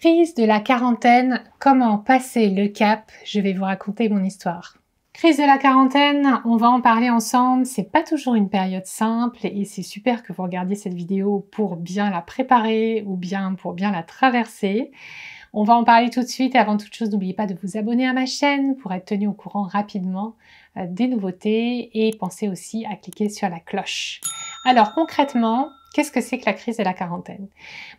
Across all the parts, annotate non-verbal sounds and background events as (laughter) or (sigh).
Crise de la quarantaine, comment passer le cap Je vais vous raconter mon histoire. Crise de la quarantaine, on va en parler ensemble. C'est pas toujours une période simple et c'est super que vous regardiez cette vidéo pour bien la préparer ou bien pour bien la traverser. On va en parler tout de suite. Avant toute chose, n'oubliez pas de vous abonner à ma chaîne pour être tenu au courant rapidement euh, des nouveautés et pensez aussi à cliquer sur la cloche. Alors concrètement, Qu'est-ce que c'est que la crise et la quarantaine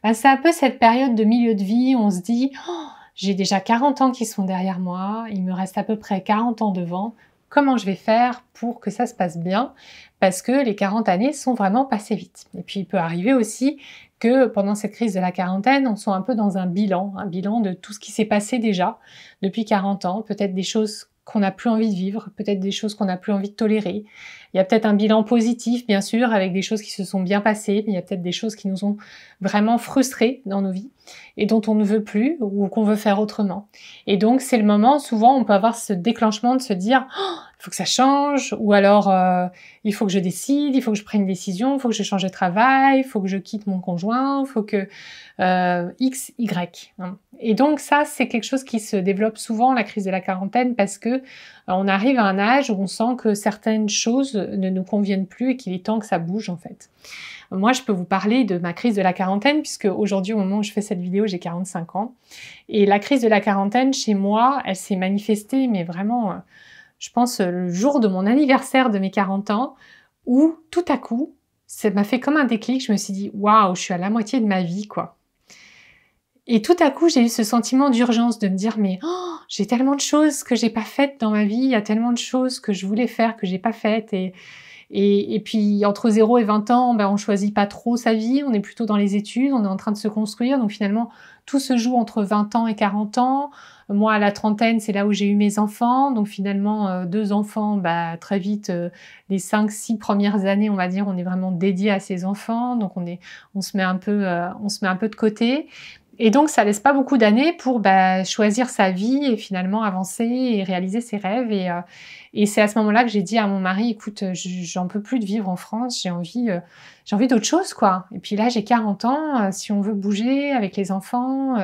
ben, C'est un peu cette période de milieu de vie où on se dit oh, j'ai déjà 40 ans qui sont derrière moi, il me reste à peu près 40 ans devant, comment je vais faire pour que ça se passe bien Parce que les 40 années sont vraiment passées vite. Et puis il peut arriver aussi que pendant cette crise de la quarantaine, on soit un peu dans un bilan, un bilan de tout ce qui s'est passé déjà depuis 40 ans, peut-être des choses qu'on n'a plus envie de vivre, peut-être des choses qu'on n'a plus envie de tolérer, il y a peut-être un bilan positif, bien sûr, avec des choses qui se sont bien passées, mais il y a peut-être des choses qui nous ont vraiment frustrés dans nos vies et dont on ne veut plus ou qu'on veut faire autrement. Et donc, c'est le moment, souvent, on peut avoir ce déclenchement de se dire, oh, il faut que ça change, ou alors, euh, il faut que je décide, il faut que je prenne une décision, il faut que je change de travail, il faut que je quitte mon conjoint, il faut que euh, X, Y. Hein. Et donc, ça, c'est quelque chose qui se développe souvent, la crise de la quarantaine, parce que on arrive à un âge où on sent que certaines choses ne nous conviennent plus et qu'il est temps que ça bouge en fait. Moi, je peux vous parler de ma crise de la quarantaine, puisque aujourd'hui, au moment où je fais cette vidéo, j'ai 45 ans. Et la crise de la quarantaine, chez moi, elle s'est manifestée, mais vraiment, euh, je pense, euh, le jour de mon anniversaire de mes 40 ans, où tout à coup, ça m'a fait comme un déclic. Je me suis dit, waouh, je suis à la moitié de ma vie, quoi. Et tout à coup, j'ai eu ce sentiment d'urgence de me dire mais oh, j'ai tellement de choses que j'ai pas faites dans ma vie, il y a tellement de choses que je voulais faire que j'ai pas faites et et, puis entre 0 et 20 ans, ben, on choisit pas trop sa vie, on est plutôt dans les études, on est en train de se construire. Donc finalement, tout se joue entre 20 ans et 40 ans. Moi, à la trentaine, c'est là où j'ai eu mes enfants. Donc finalement, euh, deux enfants, bah, très vite, euh, les 5-6 premières années, on va dire, on est vraiment dédié à ses enfants. Donc on, est, on, se, met un peu, euh, on se met un peu de côté. Et donc, ça laisse pas beaucoup d'années pour bah, choisir sa vie et finalement avancer et réaliser ses rêves. Euh, et, c'est à ce moment-là que j'ai dit à mon mari, écoute, j'en peux plus de vivre en France, j'ai envie, euh, j'ai envie d'autre chose, quoi. Et puis là, j'ai 40 ans, euh, si on veut bouger avec les enfants,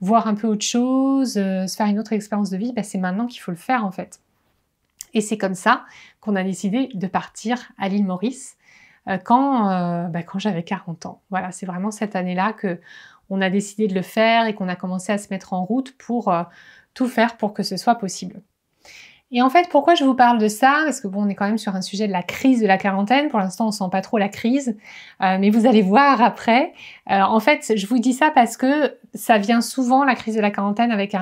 voir un peu autre chose, se faire une autre expérience de vie, bah, c'est maintenant qu'il faut le faire, en fait. Et c'est comme ça qu'on a décidé de partir à l'île Maurice quand, bah, quand j'avais 40 ans. Voilà, c'est vraiment cette année-là que on a décidé de le faire et qu'on a commencé à se mettre en route pour euh, tout faire pour que ce soit possible. Et en fait, pourquoi je vous parle de ça Parce que bon, on est quand même sur un sujet de la crise de la quarantaine. Pour l'instant, on sent pas trop la crise, euh, mais vous allez voir après. Euh, en fait, je vous dis ça parce que ça vient souvent la crise de la quarantaine avec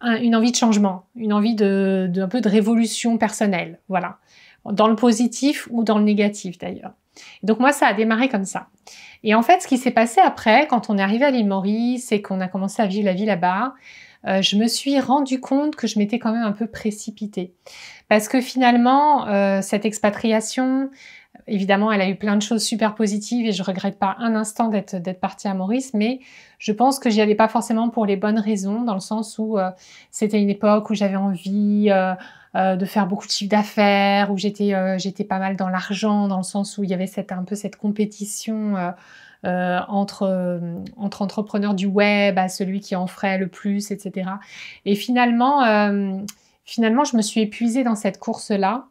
une envie de changement, une envie d'un peu de révolution personnelle, voilà, dans le positif ou dans le négatif d'ailleurs donc moi, ça a démarré comme ça. Et en fait, ce qui s'est passé après, quand on est arrivé à l'île Maurice et qu'on a commencé à vivre la vie là-bas, euh, je me suis rendu compte que je m'étais quand même un peu précipitée. Parce que finalement, euh, cette expatriation, évidemment, elle a eu plein de choses super positives et je regrette pas un instant d'être partie à Maurice, mais je pense que j'y allais pas forcément pour les bonnes raisons, dans le sens où euh, c'était une époque où j'avais envie euh, de faire beaucoup de chiffres d'affaires, où j'étais euh, j'étais pas mal dans l'argent, dans le sens où il y avait cette, un peu cette compétition euh, entre, entre entrepreneurs du web à celui qui en ferait le plus, etc. Et finalement, finalement je me suis épuisée dans cette course-là.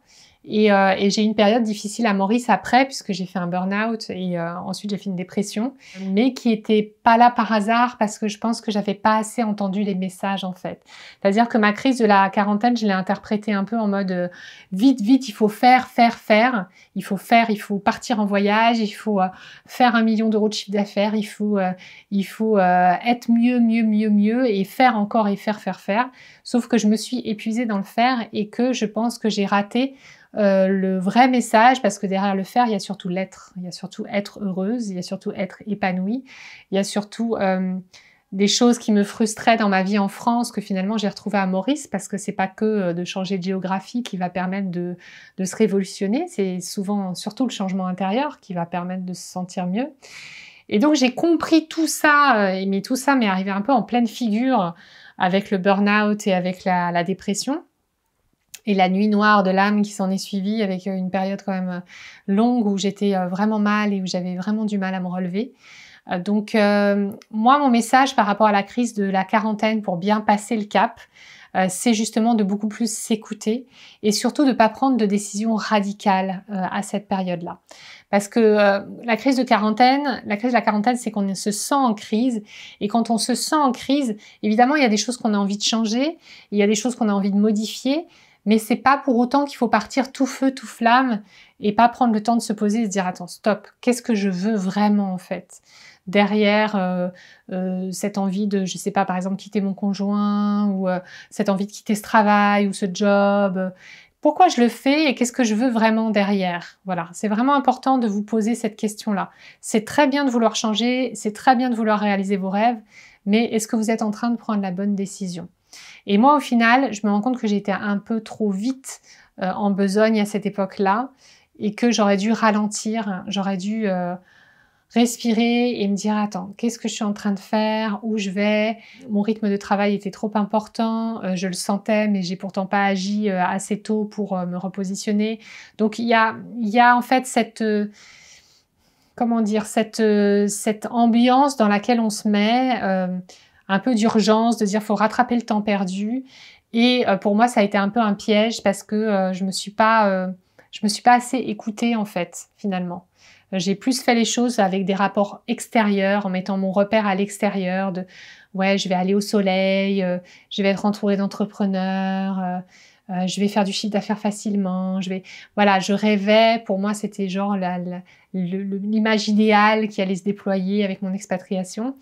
Euh, et, j'ai une période difficile à Maurice après, puisque j'ai fait un burn-out et euh, ensuite j'ai fait une dépression, mais qui était pas là par hasard parce que je pense que j'avais pas assez entendu les messages en fait. C'est-à-dire que ma crise de la quarantaine, je l'ai interprétée un peu en mode euh, vite, vite, il faut faire, faire, faire. Il faut faire, il faut partir en voyage, il faut faire un million d'euros de chiffre d'affaires, il faut, il faut être mieux, mieux, mieux, mieux et faire encore et faire, faire, faire. Sauf que je me suis épuisée dans le faire et que je pense que j'ai raté euh, le vrai message, parce que derrière le faire, il y a surtout l'être, il y a surtout être heureuse, il y a surtout être épanouie, il y a surtout euh, des choses qui me frustraient dans ma vie en France que finalement j'ai retrouvé à Maurice, parce que c'est pas que euh, de changer de géographie qui va permettre de, se révolutionner, c'est souvent surtout le changement intérieur qui va permettre de se sentir mieux. Et donc j'ai compris tout ça, mais tout ça m'est arrivé un peu en pleine figure avec le burn-out et avec la dépression et la nuit noire de l'âme qui s'en est suivie avec euh, une période quand même euh, longue où j'étais euh, vraiment mal et où j'avais vraiment du mal à me relever. Donc moi, mon message par rapport à la crise de la quarantaine pour bien passer le cap, c'est justement de beaucoup plus s'écouter et surtout de ne pas prendre de décisions radicales à cette période-là. Parce que la crise de quarantaine, la crise de la quarantaine, c'est qu'on se sent en crise. Et quand on se sent en crise, évidemment, il y a des choses qu'on a envie de changer, il y a des choses qu'on a envie de modifier, mais c'est pas pour autant qu'il faut partir tout feu, tout flamme et pas prendre le temps de se poser et se dire attends, stop, qu'est-ce que je veux vraiment en fait derrière euh, euh, cette envie de, je sais pas, par exemple, quitter mon conjoint ou euh, cette envie de quitter ce travail ou ce job. Pourquoi je le fais et qu'est-ce que je veux vraiment derrière Voilà, c'est vraiment important de vous poser cette question-là. C'est très bien de vouloir changer, c'est très bien de vouloir réaliser vos rêves, mais est-ce que vous êtes en train de prendre la bonne décision et moi, au final, je me rends compte que j'étais un peu trop vite euh, en besogne à cette époque-là et que j'aurais dû ralentir, j'aurais dû euh, respirer et me dire attends, qu'est-ce que je suis en train de faire, où je vais, mon rythme de travail était trop important, euh, je le sentais mais j'ai pourtant pas agi assez tôt pour me repositionner. Donc il y a, en fait cette comment dire cette ambiance dans laquelle on se met un peu d'urgence, de dire faut rattraper le temps perdu. Et euh, pour moi, ça a été un peu un piège parce que euh, je me suis pas, euh, je me suis pas assez écoutée en fait finalement. J'ai plus fait les choses avec des rapports extérieurs, en mettant mon repère à l'extérieur. De ouais, je vais aller au soleil, je vais être entourée d'entrepreneurs. Euh, je vais faire du chiffre d'affaires facilement, je vais... Voilà, je rêvais, pour moi c'était genre l'image idéale qui allait se déployer avec mon expatriation.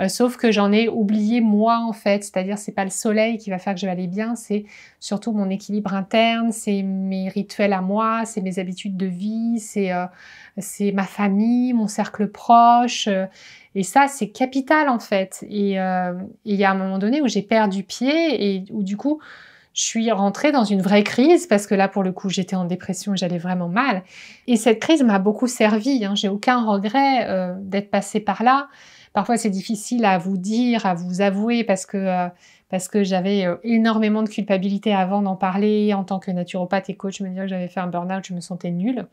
Euh, sauf que j'en ai oublié moi en fait, c'est-à-dire c'est pas le soleil qui va faire que je vais aller bien, c'est surtout mon équilibre interne, c'est mes rituels à moi, c'est mes habitudes de vie, c'est euh, c'est ma famille, mon cercle proche. Et ça, c'est capital en fait. Et il y a un moment donné où j'ai perdu pied et où du coup, je suis rentrée dans une vraie crise parce que là, pour le coup, j'étais en dépression, j'allais vraiment mal. Et cette crise m'a beaucoup servi. Hein. J'ai aucun regret euh, d'être passée par là. Parfois, c'est difficile à vous dire, à vous avouer parce que euh, parce que j'avais euh, énormément de culpabilité avant d'en parler. En tant que naturopathe et coach, je me disais que j'avais fait un burn-out, je me sentais nulle.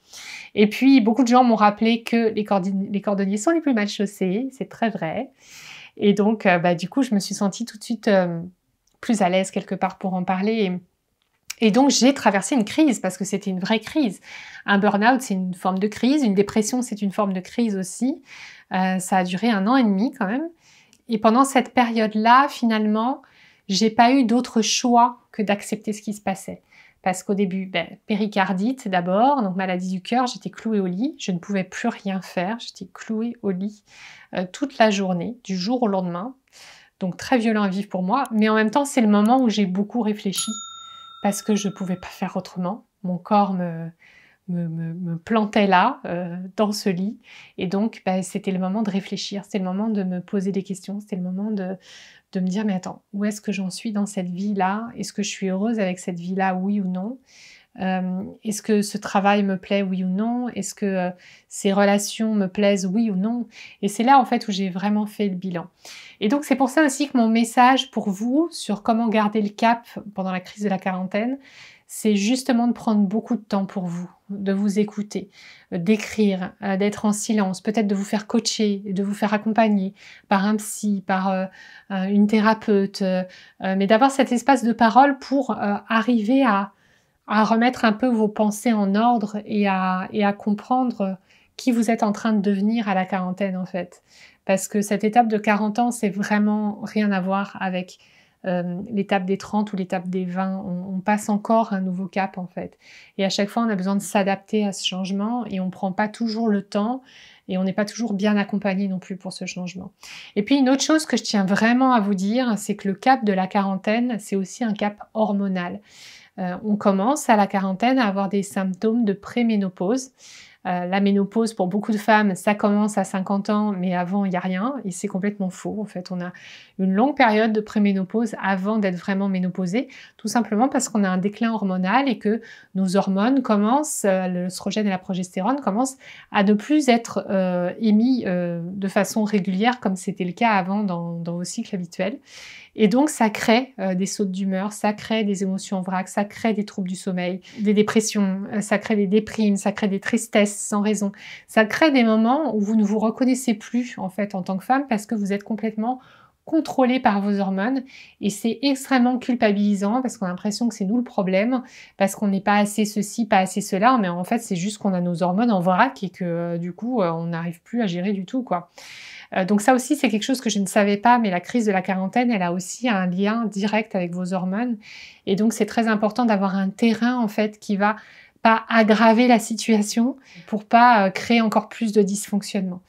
Et puis, beaucoup de gens m'ont rappelé que les, les cordonniers sont les plus mal chaussés. C'est très vrai. Et donc, bah, du coup, je me suis sentie tout de suite plus à l'aise quelque part pour en parler. Et, donc j'ai traversé une crise parce que c'était une vraie crise. Un burn-out, c'est une forme de crise, une dépression, c'est une forme de crise aussi. Euh, ça a duré un an et demi quand même. Et pendant cette période-là, finalement, j'ai pas eu d'autre choix que d'accepter ce qui se passait. Parce qu'au début, ben, péricardite d'abord, donc maladie du cœur, j'étais clouée au lit, je ne pouvais plus rien faire, j'étais clouée au lit euh, toute la journée, du jour au lendemain donc très violent à vivre pour moi, mais en même temps c'est le moment où j'ai beaucoup réfléchi, parce que je ne pouvais pas faire autrement, mon corps me, plantait là, euh, dans ce lit, et donc bah, c'était le moment de réfléchir, c'était le moment de me poser des questions, c'était le moment de, de me dire mais attends, où est-ce que j'en suis dans cette vie-là Est-ce que je suis heureuse avec cette vie-là, oui ou non euh, est-ce que ce travail me plaît, oui ou non Est-ce que euh, ces relations me plaisent, oui ou non Et c'est là en fait où j'ai vraiment fait le bilan. Et donc c'est pour ça aussi que mon message pour vous sur comment garder le cap pendant la crise de la quarantaine, c'est justement de prendre beaucoup de temps pour vous, de vous écouter, euh, d'écrire, d'être en silence, peut-être de vous faire coacher, de vous faire accompagner par un psy, par une thérapeute, mais d'avoir cet espace de parole pour arriver à à remettre un peu vos pensées en ordre et à, et à comprendre qui vous êtes en train de devenir à la quarantaine en fait. Parce que cette étape de 40 ans, c'est vraiment rien à voir avec euh, l'étape des 30 ou l'étape des 20. On, passe encore un nouveau cap en fait. Et à chaque fois, on a besoin de s'adapter à ce changement et on ne prend pas toujours le temps et on n'est pas toujours bien accompagné non plus pour ce changement. Et puis une autre chose que je tiens vraiment à vous dire, c'est que le cap de la quarantaine, c'est aussi un cap hormonal. Euh, on commence à la quarantaine à avoir des symptômes de préménopause. Euh, la ménopause, pour beaucoup de femmes, ça commence à 50 ans, mais avant, il n'y a rien. Et c'est complètement faux. En fait, on a une longue période de préménopause avant d'être vraiment ménopausée, tout simplement parce qu'on a un déclin hormonal et que nos hormones commencent, euh, l'œstrogène et la progestérone, commencent à ne plus être euh, émis euh, de façon régulière comme c'était le cas avant dans, dans vos cycles habituels. Et donc, ça crée euh, des sautes d'humeur, ça crée des émotions en vrac, ça crée des troubles du sommeil, des dépressions, euh, ça crée des déprimes, ça crée des tristesses sans raison. Ça crée des moments où vous ne vous reconnaissez plus, en fait, en tant que femme, parce que vous êtes complètement contrôlé par vos hormones et c'est extrêmement culpabilisant parce qu'on a l'impression que c'est nous le problème, parce qu'on n'est pas assez ceci, pas assez cela, mais en fait c'est juste qu'on a nos hormones en vrac et que euh, du coup on n'arrive plus à gérer du tout quoi. Euh, donc ça aussi, c'est quelque chose que je ne savais pas, mais la crise de la quarantaine, elle a aussi un lien direct avec vos hormones. Et donc c'est très important d'avoir un terrain en fait qui va pas aggraver la situation pour pas euh, créer encore plus de dysfonctionnement.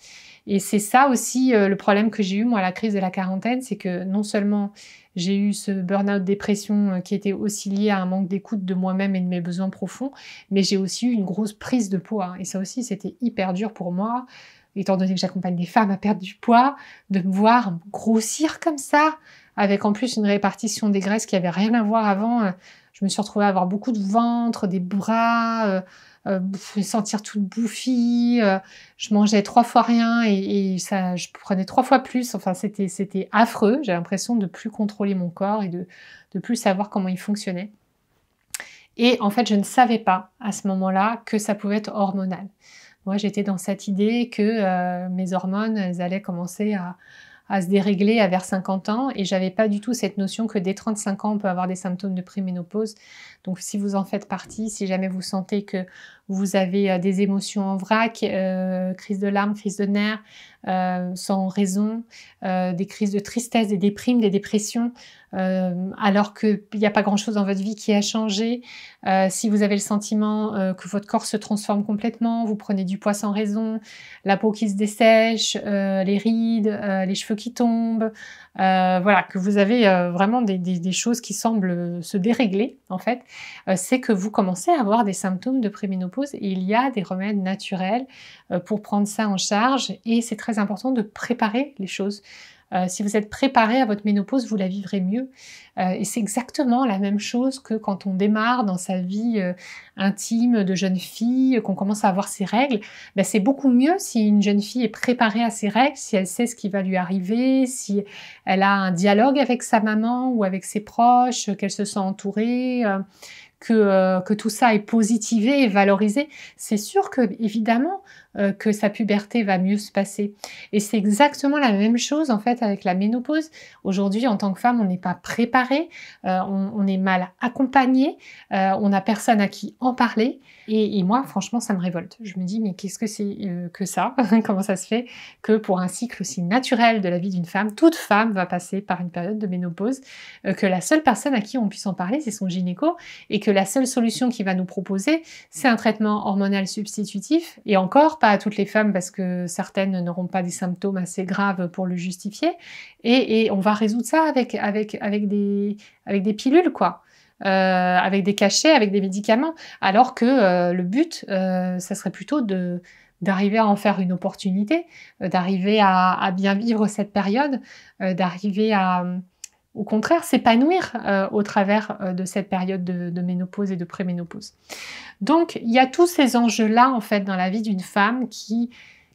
Et c'est ça aussi euh, le problème que j'ai eu moi à la crise de la quarantaine, c'est que non seulement j'ai eu ce burn-out dépression qui était aussi lié à un manque d'écoute de moi-même et de mes besoins profonds, mais j'ai aussi eu une grosse prise de poids. Et ça aussi, c'était hyper dur pour moi étant donné que j'accompagne des femmes à perdre du poids, de me voir grossir comme ça, avec en plus une répartition des graisses qui n'avait rien à voir avant. Euh, je me suis retrouvée à avoir beaucoup de ventre, des bras, euh, euh, sentir toute bouffie. je mangeais trois fois rien et, ça, je prenais trois fois plus. Enfin, c'était affreux. J'ai l'impression de plus contrôler mon corps et de de plus savoir comment il fonctionnait. Et en fait, je ne savais pas à ce moment-là que ça pouvait être hormonal. Moi, j'étais dans cette idée que euh, mes hormones, allaient commencer à, à, se dérégler à vers 50 ans et j'avais pas du tout cette notion que dès 35 ans, on peut avoir des symptômes de préménopause. Donc, si vous en faites partie, si jamais vous sentez que vous avez euh, des émotions en vrac, euh, crise de larmes, crise de nerfs, euh, sans raison, des crises de tristesse, des déprimes, des dépressions, alors qu'il n'y a pas grand-chose dans votre vie qui a changé. si vous avez le sentiment que votre corps se transforme complètement, vous prenez du poids sans raison, la peau qui se dessèche, les rides, les cheveux qui tombent, voilà, que vous avez vraiment des choses qui semblent se dérégler en fait, euh, c'est que vous commencez à avoir des symptômes de préménopause. Il y a des remèdes naturels euh, pour prendre ça en charge et c'est très important de préparer les choses. Euh, si vous êtes préparé à votre ménopause, vous la vivrez mieux. Euh, et c'est exactement la même chose que quand on démarre dans sa vie euh, intime de jeune fille, qu'on commence à avoir ses règles. Ben, c'est beaucoup mieux si une jeune fille est préparée à ses règles, si elle sait ce qui va lui arriver, si elle a un dialogue avec sa maman ou avec ses proches, qu'elle se sent entourée. Que, que, tout ça est positivé et valorisé, c'est sûr que évidemment euh, que sa puberté va mieux se passer. Et c'est exactement la même chose en fait avec la ménopause. Aujourd'hui, en tant que femme, on n'est pas préparé, euh, on, est mal accompagné, euh, on n'a personne à qui en parler. Et, et, moi, franchement, ça me révolte. Je me dis, mais qu'est-ce que c'est que ça (laughs) Comment ça se fait que pour un cycle aussi naturel de la vie d'une femme, toute femme va passer par une période de ménopause, que la seule personne à qui on puisse en parler, c'est son gynéco, et que la seule solution qu'il va nous proposer, c'est un traitement hormonal substitutif, et encore, à toutes les femmes parce que certaines n'auront pas des symptômes assez graves pour le justifier. Et, on va résoudre ça avec, avec, avec, des, avec des pilules, quoi. Euh, avec des cachets, avec des médicaments. Alors que euh, le but, euh, ça serait plutôt de d'arriver à en faire une opportunité, d'arriver à, bien vivre cette période, d'arriver à, au contraire s'épanouir euh, au travers euh, de cette période de, ménopause et de préménopause. Donc il y a tous ces enjeux-là en fait dans la vie d'une femme qui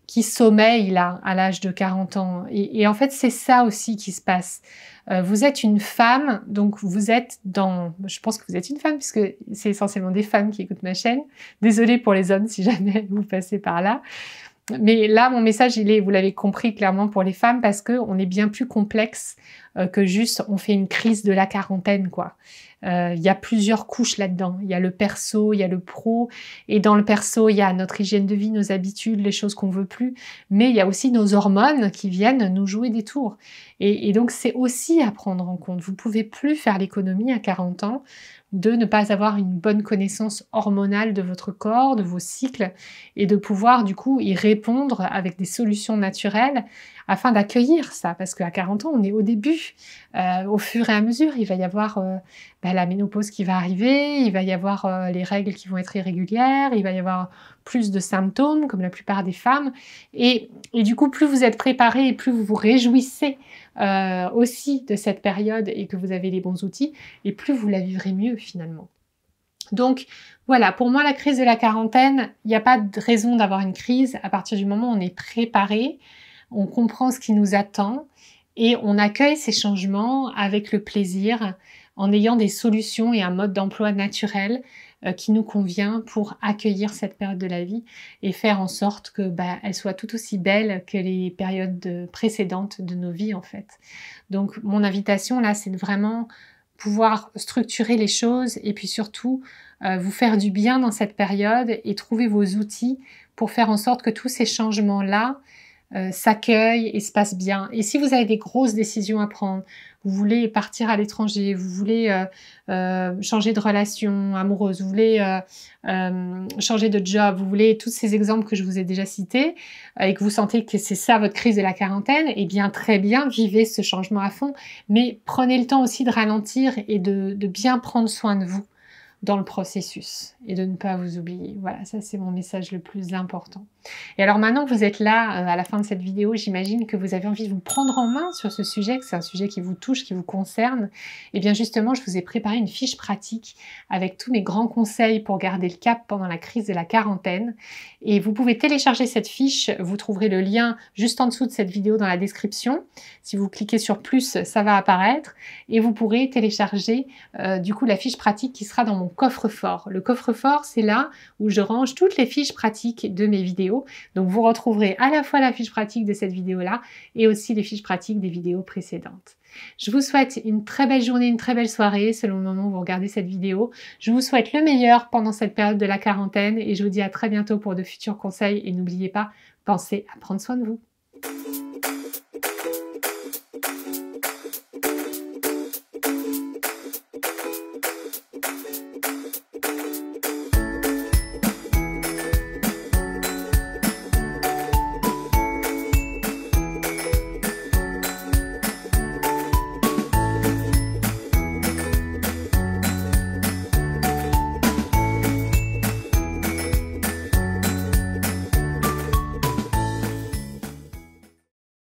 qui sommeille là à l'âge de 40 ans. Et, en fait, c'est ça aussi qui se passe. Euh, vous êtes une femme, donc vous êtes dans... Je pense que vous êtes une femme, puisque c'est essentiellement des femmes qui écoutent ma chaîne. Désolée pour les hommes si (laughs) jamais vous passez par là. Mais là, mon message, il est, vous l'avez compris clairement pour les femmes, parce qu'on est bien plus complexe euh, que juste on fait une crise de la quarantaine, quoi. Euh, il y a plusieurs couches là-dedans. Il y a le perso, il y a le pro, et dans le perso, il y a notre hygiène de vie, nos habitudes, les choses qu'on veut plus, mais il y a aussi nos hormones qui viennent nous jouer des tours. Et, donc, c'est aussi à prendre en compte. Vous pouvez plus faire l'économie à 40 ans de ne pas avoir une bonne connaissance hormonale de votre corps, de vos cycles, et de pouvoir du coup y répondre avec des solutions naturelles afin d'accueillir ça, parce qu'à 40 ans, on est au début. Euh, au fur et à mesure, il va y avoir euh, bah, la ménopause qui va arriver, il va y avoir euh, les règles qui vont être irrégulières, il va y avoir plus de symptômes, comme la plupart des femmes. Et, et du coup, plus vous êtes préparé et plus vous vous réjouissez aussi de cette période et que vous avez les bons outils, et plus vous la vivrez mieux finalement. Donc voilà, pour moi, la crise de la quarantaine, il n'y a pas de raison d'avoir une crise à partir du moment où on est préparé on comprend ce qui nous attend et on accueille ces changements avec le plaisir en ayant des solutions et un mode d'emploi naturel euh, qui nous convient pour accueillir cette période de la vie et faire en sorte que bah, elle soit tout aussi belle que les périodes précédentes de nos vies en fait. Donc mon invitation là, c'est de vraiment pouvoir structurer les choses et puis surtout euh, vous faire du bien dans cette période et trouver vos outils pour faire en sorte que tous ces changements là euh, s'accueille et se passe bien. Et si vous avez des grosses décisions à prendre, vous voulez partir à l'étranger, vous voulez euh, euh, changer de relation amoureuse, vous voulez changer de job, vous voulez tous ces exemples que je vous ai déjà cités et que vous sentez que c'est ça votre crise de la quarantaine, eh bien très bien, vivez ce changement à fond, mais prenez le temps aussi de ralentir et de bien prendre soin de vous dans le processus et de ne pas vous oublier. Voilà, ça c'est mon message le plus important. Et alors maintenant que vous êtes là euh, à la fin de cette vidéo, j'imagine que vous avez envie de vous prendre en main sur ce sujet, que c'est un sujet qui vous touche, qui vous concerne. Et eh bien justement, je vous ai préparé une fiche pratique avec tous mes grands conseils pour garder le cap pendant la crise de la quarantaine. Et vous pouvez télécharger cette fiche, vous trouverez le lien juste en dessous de cette vidéo dans la description. Si vous cliquez sur plus, ça va apparaître et vous pourrez télécharger euh, du coup la fiche pratique qui sera dans mon coffre-fort. Le coffre-fort, c'est là où je range toutes les fiches pratiques de mes vidéos. Donc vous retrouverez à la fois la fiche pratique de cette vidéo-là et aussi les fiches pratiques des vidéos précédentes. Je vous souhaite une très belle journée, une très belle soirée selon le moment où vous regardez cette vidéo. Je vous souhaite le meilleur pendant cette période de la quarantaine et je vous dis à très bientôt pour de futurs conseils et n'oubliez pas, pensez à prendre soin de vous.